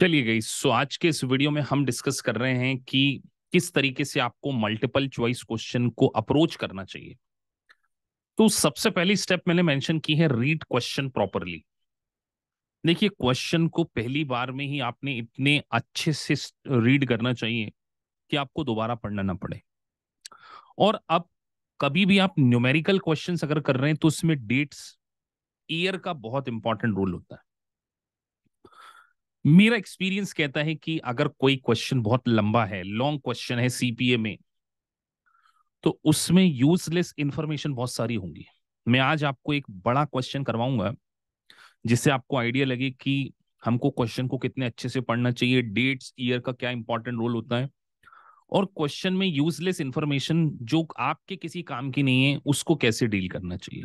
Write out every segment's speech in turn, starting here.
चलिए गई सो आज के इस वीडियो में हम डिस्कस कर रहे हैं कि किस तरीके से आपको मल्टीपल चॉइस क्वेश्चन को अप्रोच करना चाहिए तो सबसे पहली स्टेप मैंने मेंशन की है रीड क्वेश्चन प्रॉपरली देखिए क्वेश्चन को पहली बार में ही आपने इतने अच्छे से रीड करना चाहिए कि आपको दोबारा पढ़ना ना पड़े और अब कभी भी आप न्यूमेरिकल क्वेश्चन अगर कर रहे हैं तो उसमें डेट्स ईयर का बहुत इंपॉर्टेंट रोल होता है मेरा एक्सपीरियंस कहता है कि अगर कोई क्वेश्चन बहुत लंबा है लॉन्ग क्वेश्चन है सीपीए में तो उसमें यूजलेस इंफॉर्मेशन बहुत सारी होंगी मैं आज आपको एक बड़ा क्वेश्चन करवाऊंगा जिससे आपको आइडिया लगे कि हमको क्वेश्चन को कितने अच्छे से पढ़ना चाहिए डेट्स ईयर का क्या इंपॉर्टेंट रोल होता है और क्वेश्चन में यूजलेस इंफॉर्मेशन जो आपके किसी काम की नहीं है उसको कैसे डील करना चाहिए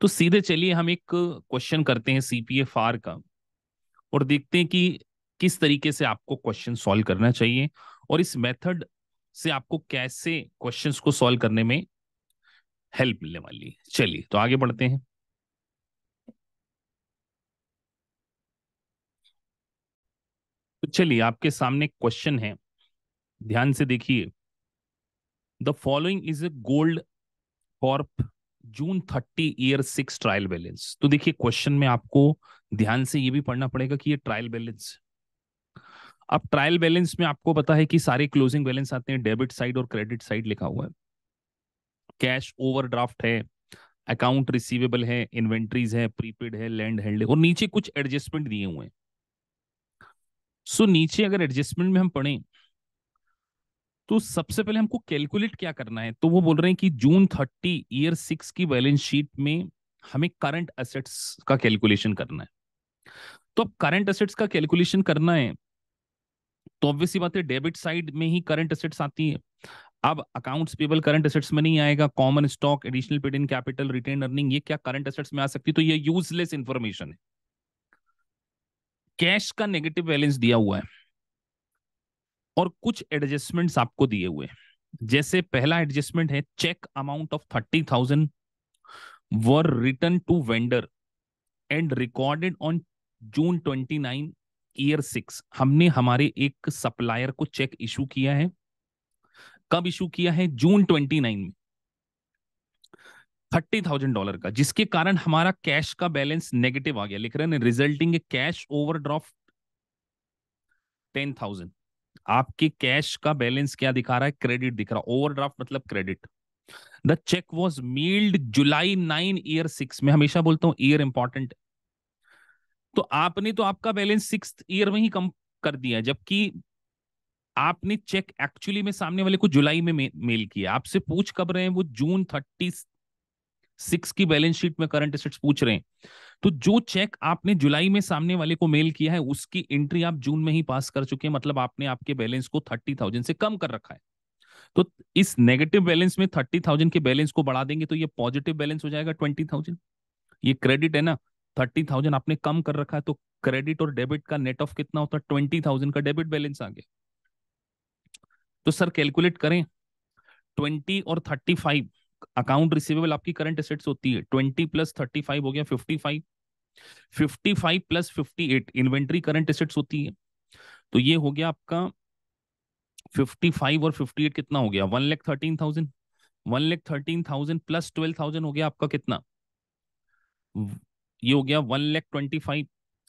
तो सीधे चलिए हम एक क्वेश्चन करते हैं सीपीए फार का और देखते हैं कि किस तरीके से आपको क्वेश्चन सॉल्व करना चाहिए और इस मेथड से आपको कैसे क्वेश्चंस को सॉल्व करने में हेल्प मिलने वाली है चलिए तो आगे बढ़ते हैं तो चलिए आपके सामने क्वेश्चन है ध्यान से देखिए the following is a gold corp June thirty year six trial balance तो देखिए क्वेश्चन में आपको ध्यान से ये भी पढ़ना पड़ेगा कि ये ट्रायल बैलेंस अब ट्रायल बैलेंस में आपको पता है कि सारे क्लोजिंग बैलेंस आते हैं डेबिट साइड और क्रेडिट साइड लिखा हुआ है कैश ओवरड्राफ्ट है अकाउंट रिसीवेबल है इन्वेंट्रीज है प्रीपेड है लैंड हैंड और नीचे कुछ एडजस्टमेंट दिए हुए हैं सो नीचे अगर एडजस्टमेंट में हम पढ़े तो सबसे पहले हमको कैलकुलेट क्या करना है तो वो बोल रहे हैं कि जून थर्टी ईयर सिक्स की बैलेंस शीट में हमें करंट असेट्स का कैलकुलेशन करना है तो अब करंट असेट्स का कैलकुलेशन करना है तो ऑब्वियसली बात है डेबिट साइड में ही करंट असेट्स आती है अब अकाउंट्स पेबल करंट असेट्स में नहीं आएगा common stock additional paid in capital retained earning ये क्या करंट असेट्स में आ सकती तो ये यूजलेस इंफॉर्मेशन है कैश का नेगेटिव बैलेंस दिया हुआ है और कुछ एडजस्टमेंट्स आपको दिए हुए जैसे पहला एडजस्टमेंट है cheque amount of thirty thousand were return to vendor and recorded on June twenty nine year six हमने हमारे एक सप्लायर को चेक इशू किया है कब इशू किया है जून ट्वेंटी नाइन में थर्टी थाउजेंड डॉलर का जिसके कारण हमारा कैश का बैलेंस नेगेटिव आ गया लिख रहे हैं resulting cash over overdraft ten thousand आपके कैश का बैलेंस क्या दिखा रहा है क्रेडिट दिख रहा है ओवरड्राफ्ट मतलब credit the cheque was mailed July nine year six में हमेशा बोलता हूं ईयर इंपॉर्टेंट तो आपने तो आपका बैलेंस सिक्स ईयर में ही कम कर दिया जबकि आपने चेक एक्चुअली में सामने वाले को जुलाई में मेल किया आपसे पूछ कब रहे हैं वो जून थर्टी सिक्स की बैलेंस शीट में करंट एसेट्स पूछ रहे हैं तो जो चेक आपने जुलाई में सामने वाले को मेल किया है उसकी एंट्री आप जून में ही पास कर चुके हैं मतलब आपने आपके बैलेंस को थर्टी थाउजेंड से कम कर रखा है तो इस नेगेटिव बैलेंस में थर्टी थाउजेंड के बैलेंस को बढ़ा देंगे तो ये पॉजिटिव बैलेंस हो जाएगा ट्वेंटी थाउजेंड ये क्रेडिट है ना थर्टी थाउजेंड आपने कम कर रखा है तो क्रेडिट और डेबिट का नेट ऑफ कितना होता है ट्वेंटी थाउजेंड का डेबिट बैलेंस आ गया तो सर कैलकुलेट करें ट्वेंटी और थर्टी फाइव अकाउंट रिसीवेबल आपकी करंट एसेट्स होती है ट्वेंटी प्लस थर्टी फाइव हो गया fifty five fifty five plus fifty eight inventory current assets होती है तो ये हो गया आपका फिफ्टी फाइव और फिफ्टी एट कितना हो गया one lakh thirteen thousand one lakh thirteen thousand plus twelve thousand हो गया आपका कितना ये हो गया one lakh twenty five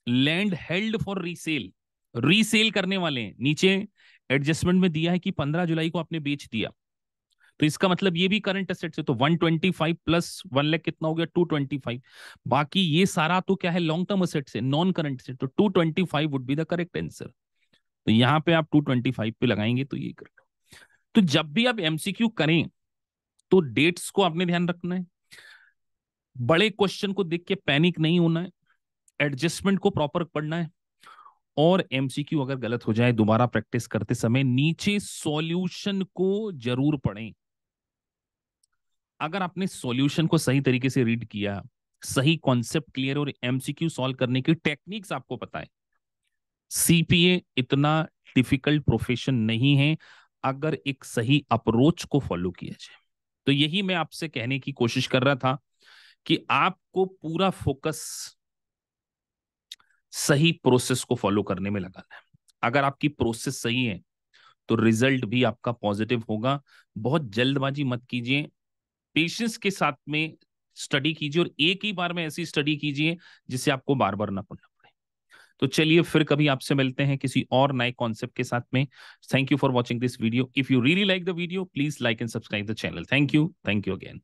land held for resale resale करने वाले हैं नीचे एडजस्टमेंट में दिया है कि पंद्रह जुलाई को आपने बेच दिया तो इसका मतलब ये भी करंट असेट से तो 125 प्लस वन लैख कितना हो गया 225 बाकी ये सारा तो क्या है लॉन्ग टर्म असेट से नॉन करंट से तो 225 would be the correct answer तो यहाँ पे आप 225 पे लगाएंगे तो ये करेक्ट तो जब भी आप एमसीक्यू करें तो डेट्स को आपने ध्यान रखना है बड़े क्वेश्चन को देख के पैनिक नहीं होना है एडजस्टमेंट को प्रॉपर पढ़ना है और एमसीक्यू अगर गलत हो जाए दोबारा प्रैक्टिस करते समय नीचे सॉल्यूशन को जरूर पढ़ें अगर आपने सॉल्यूशन को सही तरीके से रीड किया सही कॉन्सेप्ट क्लियर और एमसीक्यू सॉल्व करने की टेक्निक्स आपको पता है सीपीए इतना डिफिकल्ट प्रोफेशन नहीं है अगर एक सही अप्रोच को फॉलो किया जाए तो यही मैं आपसे कहने की कोशिश कर रहा था कि आपको पूरा फोकस सही प्रोसेस को फॉलो करने में लगाना है अगर आपकी प्रोसेस सही है तो रिजल्ट भी आपका पॉजिटिव होगा बहुत जल्दबाजी मत कीजिए पेशेंस के साथ में स्टडी कीजिए और एक ही बार में ऐसी स्टडी कीजिए जिससे आपको बार बार ना पढ़ना पड़े तो चलिए फिर कभी आपसे मिलते हैं किसी और नए कॉन्सेप्ट के साथ में thank you for watching this video if you really like the video please like and subscribe the channel thank you thank you again